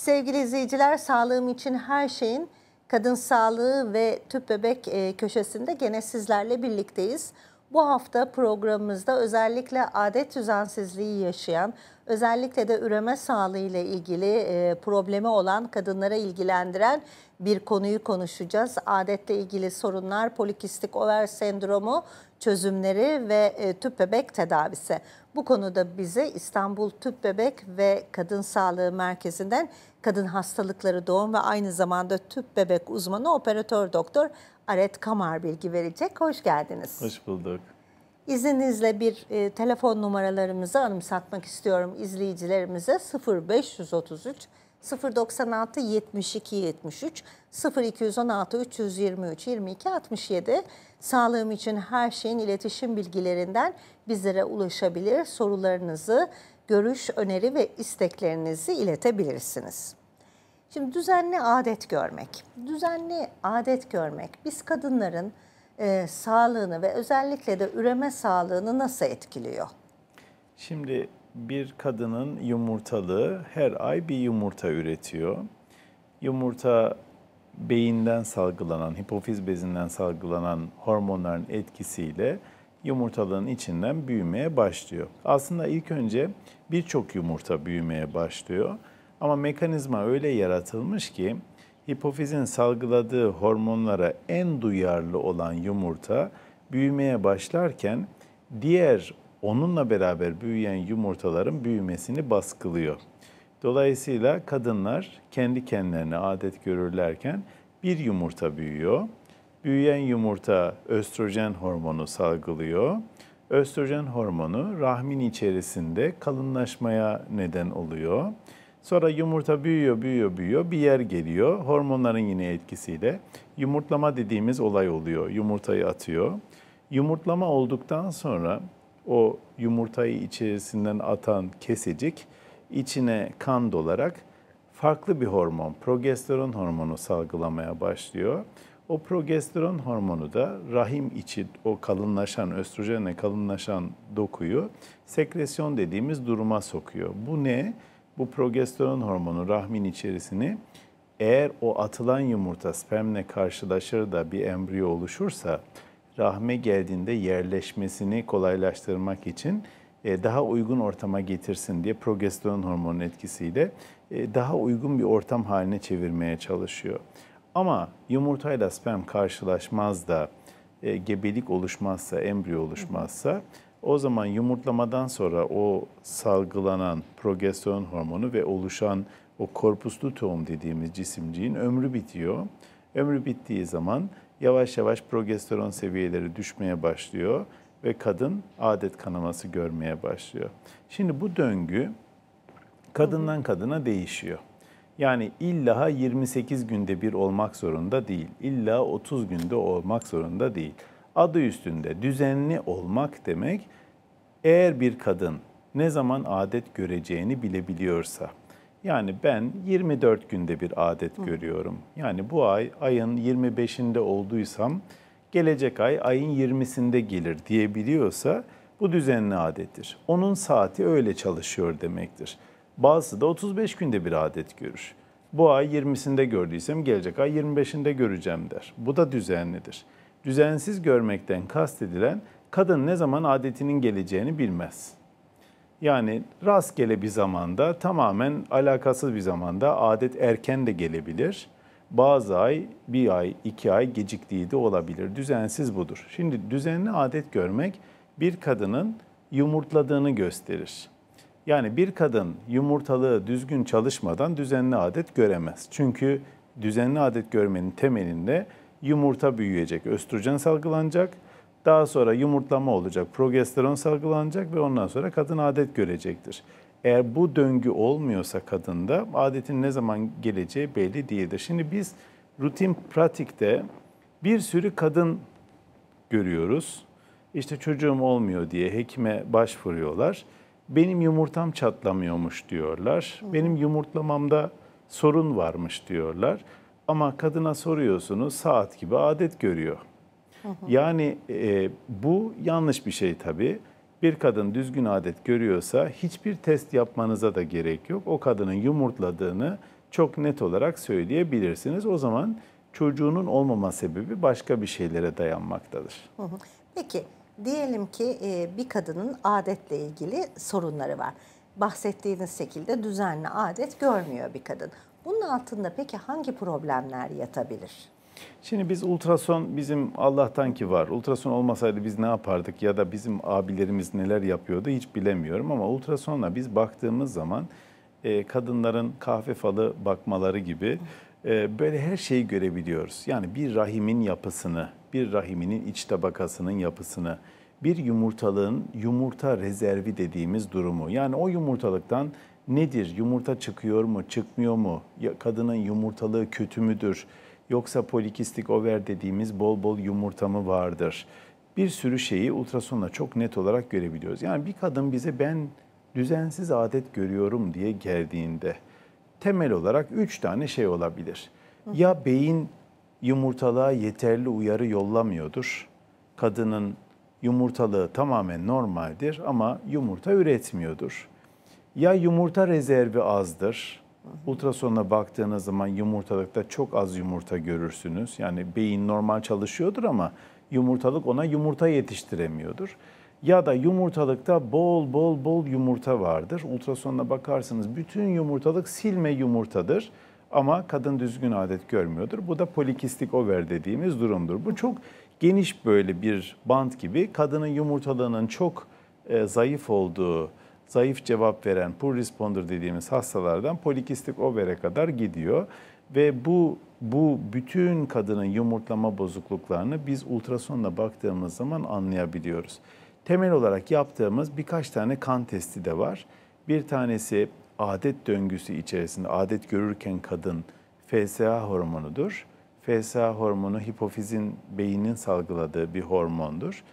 Sevgili izleyiciler, sağlığım için her şeyin kadın sağlığı ve tüp bebek e, köşesinde gene sizlerle birlikteyiz. Bu hafta programımızda özellikle adet düzensizliği yaşayan, özellikle de üreme sağlığı ile ilgili e, problemi olan kadınlara ilgilendiren bir konuyu konuşacağız. Adetle ilgili sorunlar, polikistik over sendromu, çözümleri ve e, tüp bebek tedavisi. Bu konuda bize İstanbul Tüp Bebek ve Kadın Sağlığı Merkezi'nden kadın hastalıkları doğum ve aynı zamanda tüp bebek uzmanı operatör doktor Aret Kamar bilgi verecek. Hoş geldiniz. Hoş bulduk. İzninizle bir e, telefon numaralarımızı anımsatmak istiyorum izleyicilerimize 0533 096 72 73 0216 323 22 67 sağlığım için her şeyin iletişim bilgilerinden bizlere ulaşabilir sorularınızı görüş, öneri ve isteklerinizi iletebilirsiniz. Şimdi düzenli adet görmek. Düzenli adet görmek biz kadınların e, sağlığını ve özellikle de üreme sağlığını nasıl etkiliyor? Şimdi bir kadının yumurtalığı her ay bir yumurta üretiyor. Yumurta beyinden salgılanan, hipofiz bezinden salgılanan hormonların etkisiyle yumurtalığın içinden büyümeye başlıyor. Aslında ilk önce birçok yumurta büyümeye başlıyor. Ama mekanizma öyle yaratılmış ki hipofizin salgıladığı hormonlara en duyarlı olan yumurta büyümeye başlarken diğer onunla beraber büyüyen yumurtaların büyümesini baskılıyor. Dolayısıyla kadınlar kendi kendilerine adet görürlerken bir yumurta büyüyor. Büyüyen yumurta östrojen hormonu salgılıyor. Östrojen hormonu rahmin içerisinde kalınlaşmaya neden oluyor. Sonra yumurta büyüyor, büyüyor, büyüyor. Bir yer geliyor. Hormonların yine etkisiyle yumurtlama dediğimiz olay oluyor. Yumurtayı atıyor. Yumurtlama olduktan sonra o yumurtayı içerisinden atan kesecik içine kan dolarak farklı bir hormon, progesteron hormonu salgılamaya başlıyor. O progesteron hormonu da rahim içi o kalınlaşan, östrojenle kalınlaşan dokuyu sekresyon dediğimiz duruma sokuyor. Bu ne? bu progesteron hormonu rahmin içerisini eğer o atılan yumurta spermle karşılaşır da bir embriyo oluşursa rahme geldiğinde yerleşmesini kolaylaştırmak için e, daha uygun ortama getirsin diye progesteron hormonun etkisiyle e, daha uygun bir ortam haline çevirmeye çalışıyor. Ama yumurtayla sperm karşılaşmaz da e, gebelik oluşmazsa, embriyo oluşmazsa o zaman yumurtlamadan sonra o salgılanan progesteron hormonu ve oluşan o korpuslu tohum dediğimiz cisimciğin ömrü bitiyor. Ömrü bittiği zaman yavaş yavaş progesteron seviyeleri düşmeye başlıyor ve kadın adet kanaması görmeye başlıyor. Şimdi bu döngü kadından kadına değişiyor. Yani illa 28 günde bir olmak zorunda değil. illa 30 günde olmak zorunda değil. Adı üstünde düzenli olmak demek eğer bir kadın ne zaman adet göreceğini bilebiliyorsa yani ben 24 günde bir adet Hı. görüyorum. Yani bu ay ayın 25'inde olduysam gelecek ay ayın 20'sinde gelir diyebiliyorsa bu düzenli adettir. Onun saati öyle çalışıyor demektir. Bazısı da 35 günde bir adet görür. Bu ay 20'sinde gördüysem gelecek ay 25'inde göreceğim der. Bu da düzenlidir. Düzensiz görmekten kastedilen kadın ne zaman adetinin geleceğini bilmez. Yani rastgele bir zamanda tamamen alakasız bir zamanda adet erken de gelebilir. Bazı ay bir ay iki ay geciktiği de olabilir. Düzensiz budur. Şimdi düzenli adet görmek bir kadının yumurtladığını gösterir. Yani bir kadın yumurtalığı düzgün çalışmadan düzenli adet göremez. Çünkü düzenli adet görmenin temelinde yumurta büyüyecek, östrojen salgılanacak. Daha sonra yumurtlama olacak, progesteron salgılanacak ve ondan sonra kadın adet görecektir. Eğer bu döngü olmuyorsa kadında adetin ne zaman geleceği belli değildir. Şimdi biz rutin pratikte bir sürü kadın görüyoruz. İşte çocuğum olmuyor diye hekime başvuruyorlar. Benim yumurtam çatlamıyormuş diyorlar. Benim yumurtlamamda sorun varmış diyorlar. Ama kadına soruyorsunuz saat gibi adet görüyor. Yani e, bu yanlış bir şey tabii. Bir kadın düzgün adet görüyorsa hiçbir test yapmanıza da gerek yok. O kadının yumurtladığını çok net olarak söyleyebilirsiniz. O zaman çocuğunun olmama sebebi başka bir şeylere dayanmaktadır. Peki diyelim ki e, bir kadının adetle ilgili sorunları var. Bahsettiğiniz şekilde düzenli adet görmüyor bir kadın. Bunun altında peki hangi problemler yatabilir? Şimdi biz ultrason bizim Allah'tan ki var. Ultrason olmasaydı biz ne yapardık ya da bizim abilerimiz neler yapıyordu hiç bilemiyorum ama ultrasonla biz baktığımız zaman e, kadınların kahve falı bakmaları gibi e, böyle her şeyi görebiliyoruz. Yani bir rahimin yapısını, bir rahiminin iç tabakasının yapısını, bir yumurtalığın yumurta rezervi dediğimiz durumu. Yani o yumurtalıktan nedir? Yumurta çıkıyor mu, çıkmıyor mu? Ya kadının yumurtalığı kötü müdür? Yoksa polikistik over dediğimiz bol bol yumurta mı vardır? Bir sürü şeyi ultrasonla çok net olarak görebiliyoruz. Yani bir kadın bize ben düzensiz adet görüyorum diye geldiğinde temel olarak üç tane şey olabilir. Ya beyin yumurtalığa yeterli uyarı yollamıyordur. Kadının yumurtalığı tamamen normaldir ama yumurta üretmiyordur. Ya yumurta rezervi azdır. ultrasona baktığınız zaman yumurtalıkta çok az yumurta görürsünüz. Yani beyin normal çalışıyordur ama yumurtalık ona yumurta yetiştiremiyordur. Ya da yumurtalıkta bol bol bol yumurta vardır. Ultrasonuna bakarsınız bütün yumurtalık silme yumurtadır ama kadın düzgün adet görmüyordur. Bu da polikistik over dediğimiz durumdur. Bu çok geniş böyle bir bant gibi kadının yumurtalığının çok e, zayıf olduğu zayıf cevap veren poor responder dediğimiz hastalardan polikistik overe kadar gidiyor ve bu bu bütün kadının yumurtlama bozukluklarını biz ultrasonla baktığımız zaman anlayabiliyoruz. Temel olarak yaptığımız birkaç tane kan testi de var. Bir tanesi adet döngüsü içerisinde adet görürken kadın FSH hormonudur. FSH hormonu hipofizin beynin salgıladığı bir hormondur.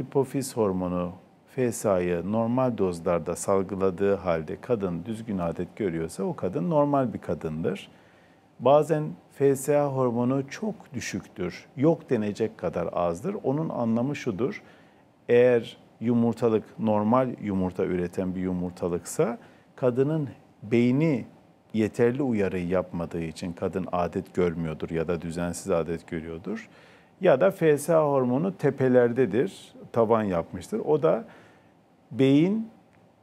Hipofiz hormonu FSA'yı normal dozlarda salgıladığı halde kadın düzgün adet görüyorsa o kadın normal bir kadındır. Bazen FSH hormonu çok düşüktür, yok denecek kadar azdır. Onun anlamı şudur, eğer yumurtalık normal yumurta üreten bir yumurtalıksa kadının beyni yeterli uyarı yapmadığı için kadın adet görmüyordur ya da düzensiz adet görüyordur ya da FSH hormonu tepelerdedir, tavan yapmıştır. O da beyin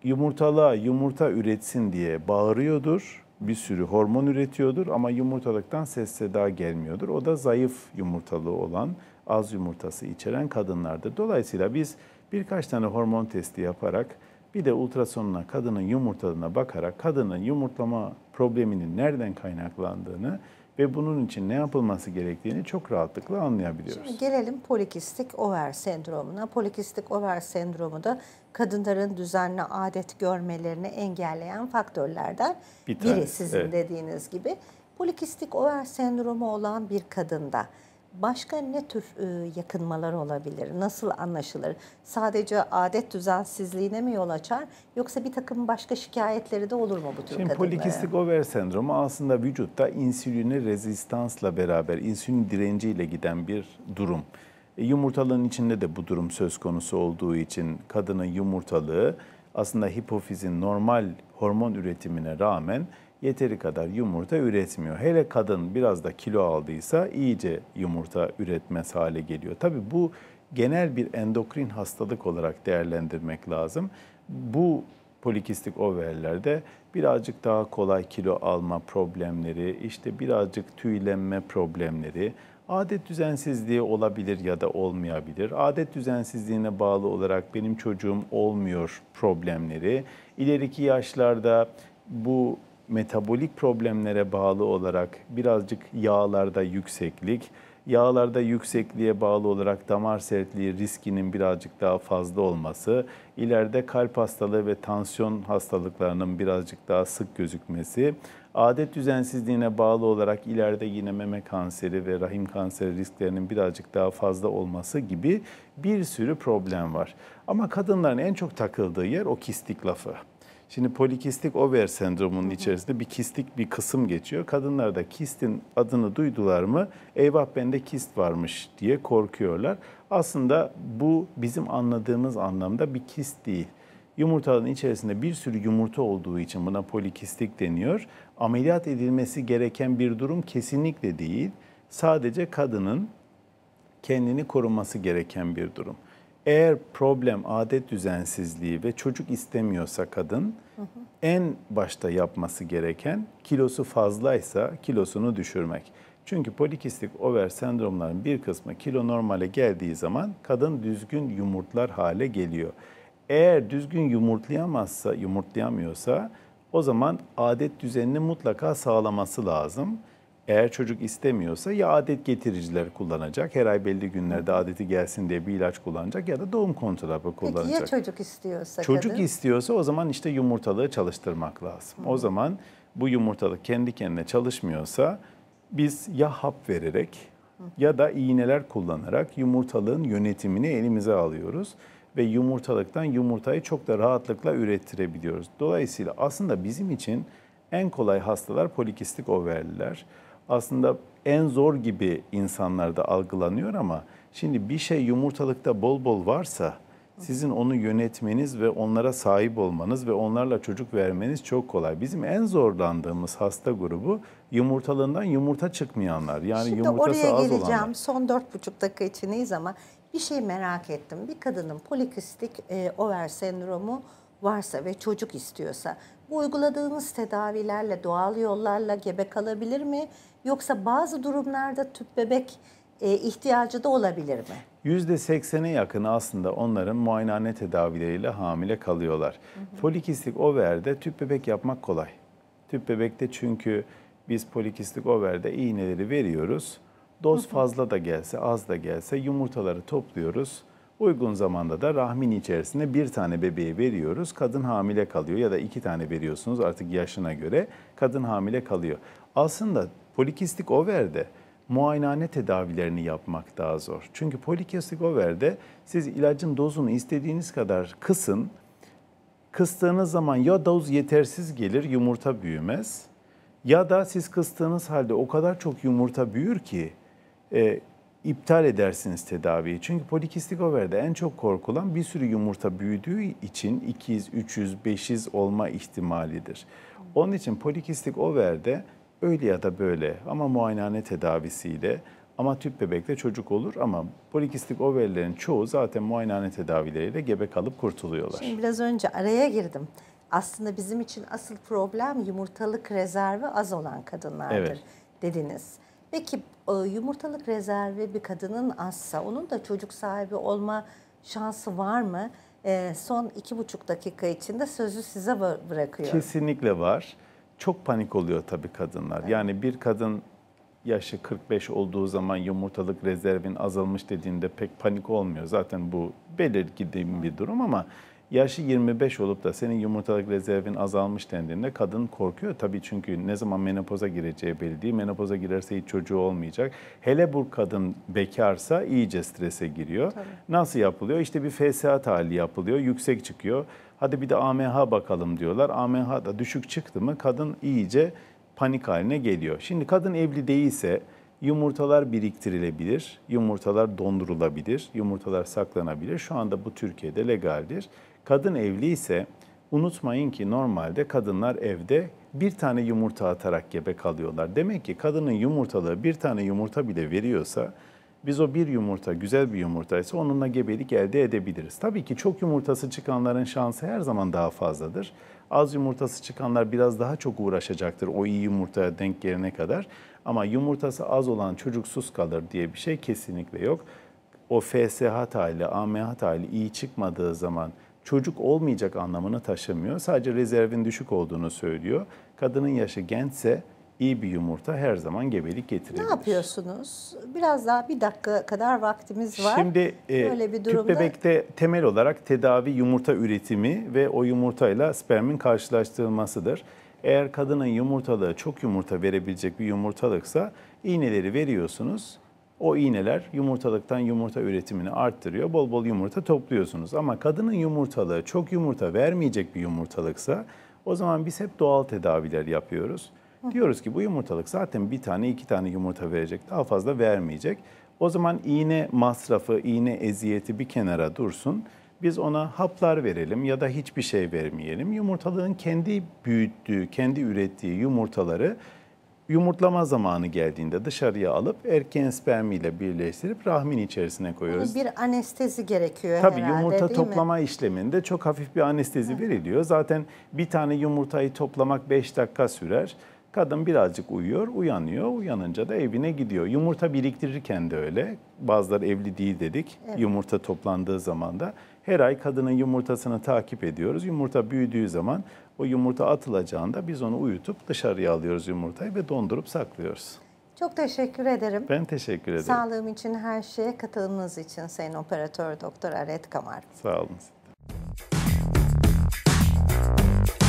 yumurtalığa yumurta üretsin diye bağırıyordur. Bir sürü hormon üretiyordur ama yumurtalıktan ses seda gelmiyordur. O da zayıf yumurtalığı olan, az yumurtası içeren kadınlardır. Dolayısıyla biz birkaç tane hormon testi yaparak bir de ultrasonuna kadının yumurtalığına bakarak kadının yumurtlama probleminin nereden kaynaklandığını ve bunun için ne yapılması gerektiğini çok rahatlıkla anlayabiliyoruz. Şimdi gelelim polikistik over sendromuna. Polikistik over sendromu da kadınların düzenli adet görmelerini engelleyen faktörlerden Bir biri sizin evet. dediğiniz gibi. Polikistik over sendromu olan bir kadında başka ne tür ıı, yakınmalar olabilir? Nasıl anlaşılır? Sadece adet düzensizliğine mi yol açar? Yoksa bir takım başka şikayetleri de olur mu bu tür Şimdi Polikistik over sendromu aslında vücutta insülini rezistansla beraber, insülin direnciyle giden bir durum. E, yumurtalığın içinde de bu durum söz konusu olduğu için kadının yumurtalığı aslında hipofizin normal hormon üretimine rağmen yeteri kadar yumurta üretmiyor. Hele kadın biraz da kilo aldıysa iyice yumurta üretmez hale geliyor. Tabii bu genel bir endokrin hastalık olarak değerlendirmek lazım. Bu polikistik overlerde birazcık daha kolay kilo alma problemleri, işte birazcık tüylenme problemleri, adet düzensizliği olabilir ya da olmayabilir. Adet düzensizliğine bağlı olarak benim çocuğum olmuyor problemleri, ileriki yaşlarda bu metabolik problemlere bağlı olarak birazcık yağlarda yükseklik, yağlarda yüksekliğe bağlı olarak damar sertliği riskinin birazcık daha fazla olması, ileride kalp hastalığı ve tansiyon hastalıklarının birazcık daha sık gözükmesi, adet düzensizliğine bağlı olarak ileride yine meme kanseri ve rahim kanseri risklerinin birazcık daha fazla olması gibi bir sürü problem var. Ama kadınların en çok takıldığı yer o kistik lafı. Şimdi polikistik over sendromunun içerisinde bir kistik bir kısım geçiyor. Kadınlarda kistin adını duydular mı eyvah bende kist varmış diye korkuyorlar. Aslında bu bizim anladığımız anlamda bir kist değil. Yumurtanın içerisinde bir sürü yumurta olduğu için buna polikistik deniyor. Ameliyat edilmesi gereken bir durum kesinlikle değil. Sadece kadının kendini koruması gereken bir durum. Eğer problem adet düzensizliği ve çocuk istemiyorsa kadın en başta yapması gereken kilosu fazlaysa kilosunu düşürmek. Çünkü polikistik over sendromların bir kısmı kilo normale geldiği zaman kadın düzgün yumurtlar hale geliyor. Eğer düzgün yumurtlayamazsa, yumurtlayamıyorsa o zaman adet düzenini mutlaka sağlaması lazım. Eğer çocuk istemiyorsa ya adet getiricileri kullanacak, her ay belli günlerde adeti gelsin diye bir ilaç kullanacak ya da doğum kontrol hapı kullanacak. Peki ya çocuk istiyorsa? Çocuk kadın? istiyorsa o zaman işte yumurtalığı çalıştırmak lazım. Hı. O zaman bu yumurtalık kendi kendine çalışmıyorsa biz ya hap vererek Hı. ya da iğneler kullanarak yumurtalığın yönetimini elimize alıyoruz ve yumurtalıktan yumurtayı çok da rahatlıkla ürettirebiliyoruz. Dolayısıyla aslında bizim için en kolay hastalar polikistik overliler aslında en zor gibi insanlarda algılanıyor ama şimdi bir şey yumurtalıkta bol bol varsa sizin onu yönetmeniz ve onlara sahip olmanız ve onlarla çocuk vermeniz çok kolay. Bizim en zorlandığımız hasta grubu yumurtalığından yumurta çıkmayanlar. Yani Şimdi yumurtası oraya az geleceğim. Olanlar. Son dört buçuk dakika içindeyiz ama bir şey merak ettim. Bir kadının polikistik e, over sendromu varsa ve çocuk istiyorsa bu uyguladığınız tedavilerle, doğal yollarla gebe kalabilir mi? Yoksa bazı durumlarda tüp bebek e, ihtiyacı da olabilir mi? %80'e yakın aslında onların muayenehane tedavileriyle hamile kalıyorlar. Hı hı. Polikistik overde tüp bebek yapmak kolay. Tüp bebekte çünkü biz polikistik overde iğneleri veriyoruz. Doz hı hı. fazla da gelse az da gelse yumurtaları topluyoruz Uygun zamanda da rahmin içerisinde bir tane bebeği veriyoruz. Kadın hamile kalıyor ya da iki tane veriyorsunuz artık yaşına göre kadın hamile kalıyor. Aslında polikistik overde muayenehane tedavilerini yapmak daha zor. Çünkü polikistik overde siz ilacın dozunu istediğiniz kadar kısın. Kıstığınız zaman ya doz yetersiz gelir yumurta büyümez ya da siz kıstığınız halde o kadar çok yumurta büyür ki e, iptal edersiniz tedaviyi. Çünkü polikistik overde en çok korkulan bir sürü yumurta büyüdüğü için 200, 300, 500 olma ihtimalidir. Onun için polikistik overde öyle ya da böyle ama muayenehane tedavisiyle ama tüp bebekte çocuk olur ama polikistik overlerin çoğu zaten muayenehane tedavileriyle gebe kalıp kurtuluyorlar. Şimdi biraz önce araya girdim. Aslında bizim için asıl problem yumurtalık rezervi az olan kadınlardır evet. dediniz. Peki e, yumurtalık rezervi bir kadının azsa onun da çocuk sahibi olma şansı var mı? E, son iki buçuk dakika içinde sözü size bırakıyorum. Kesinlikle var. Çok panik oluyor tabii kadınlar. Evet. Yani bir kadın yaşı 45 olduğu zaman yumurtalık rezervin azalmış dediğinde pek panik olmuyor. Zaten bu belirgin bir durum ama Yaşı 25 olup da senin yumurtalık rezervin azalmış dendiğinde kadın korkuyor tabii çünkü ne zaman menopoza gireceği belli değil. Menopoza girerse hiç çocuğu olmayacak. Hele bu kadın bekarsa iyice strese giriyor. Tabii. Nasıl yapılıyor? İşte bir FSH tahlili yapılıyor. Yüksek çıkıyor. Hadi bir de AMH bakalım diyorlar. AMH da düşük çıktı mı kadın iyice panik haline geliyor. Şimdi kadın evli değilse Yumurtalar biriktirilebilir, yumurtalar dondurulabilir, yumurtalar saklanabilir. Şu anda bu Türkiye'de legaldir. Kadın evli ise unutmayın ki normalde kadınlar evde bir tane yumurta atarak gebe kalıyorlar. Demek ki kadının yumurtalığı bir tane yumurta bile veriyorsa biz o bir yumurta güzel bir yumurtaysa onunla gebelik elde edebiliriz. Tabii ki çok yumurtası çıkanların şansı her zaman daha fazladır. Az yumurtası çıkanlar biraz daha çok uğraşacaktır o iyi yumurtaya denk gelene kadar. Ama yumurtası az olan çocuksuz kalır diye bir şey kesinlikle yok. O FSH tali, AMH tali iyi çıkmadığı zaman çocuk olmayacak anlamını taşımıyor. Sadece rezervin düşük olduğunu söylüyor. Kadının yaşı gençse iyi bir yumurta her zaman gebelik getirebilir. Ne yapıyorsunuz? Biraz daha bir dakika kadar vaktimiz var. Şimdi e, Böyle bir durumda... tüp bebekte temel olarak tedavi yumurta üretimi ve o yumurtayla spermin karşılaştırılmasıdır. Eğer kadının yumurtalığı çok yumurta verebilecek bir yumurtalıksa iğneleri veriyorsunuz o iğneler yumurtalıktan yumurta üretimini arttırıyor. Bol bol yumurta topluyorsunuz. Ama kadının yumurtalığı çok yumurta vermeyecek bir yumurtalıksa o zaman biz hep doğal tedaviler yapıyoruz. Hı. Diyoruz ki bu yumurtalık zaten bir tane iki tane yumurta verecek daha fazla vermeyecek. O zaman iğne masrafı, iğne eziyeti bir kenara dursun. Biz ona haplar verelim ya da hiçbir şey vermeyelim. Yumurtalığın kendi büyüttüğü, kendi ürettiği yumurtaları yumurtlama zamanı geldiğinde dışarıya alıp erken spermiyle birleştirip rahmin içerisine koyuyoruz. Yani bir anestezi gerekiyor Tabii herhalde yumurta toplama mi? işleminde çok hafif bir anestezi veriliyor. Zaten bir tane yumurtayı toplamak 5 dakika sürer. Kadın birazcık uyuyor, uyanıyor. Uyanınca da evine gidiyor. Yumurta biriktirirken de öyle. Bazıları evli değil dedik. Evet. Yumurta toplandığı zaman da her ay kadının yumurtasını takip ediyoruz. Yumurta büyüdüğü zaman o yumurta atılacağında biz onu uyutup dışarıya alıyoruz yumurtayı ve dondurup saklıyoruz. Çok teşekkür ederim. Ben teşekkür ederim. Sağlığım için her şeye katılımınız için Sayın Operatör Doktor Aret Kamar. Sağ olun. Thank you